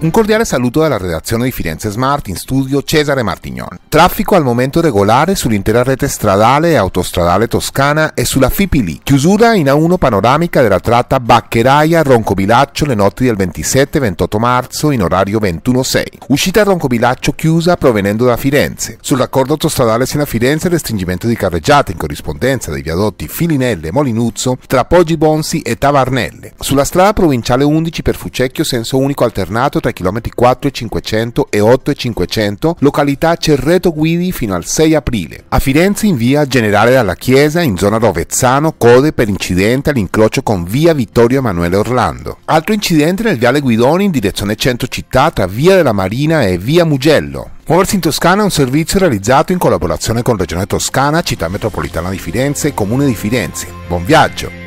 Un cordiale saluto dalla redazione di Firenze Smart in studio Cesare Martignon. Traffico al momento regolare sull'intera rete stradale e autostradale toscana e sulla Fipili. Chiusura in A1 panoramica della tratta Baccheraia Roncobilaccio le notti del 27-28 marzo in orario 21.6. Uscita Roncobilaccio chiusa provenendo da Firenze. Sul raccordo autostradale Siena Firenze restringimento di carreggiate in corrispondenza dei viadotti Filinelle e Molinuzzo tra Poggi Bonsi e Tavarnelle. Sulla strada provinciale 11 per Fucecchio senso unico alternato tra tra i chilometri 4 e 8500, località Cerreto Guidi fino al 6 aprile. A Firenze in via Generale dalla Chiesa, in zona Rovezzano, code per incidente all'incrocio con via Vittorio Emanuele Orlando. Altro incidente nel viale Guidoni in direzione centro città tra via della Marina e via Mugello. Muoversi in Toscana è un servizio realizzato in collaborazione con Regione Toscana, Città Metropolitana di Firenze e Comune di Firenze. Buon viaggio!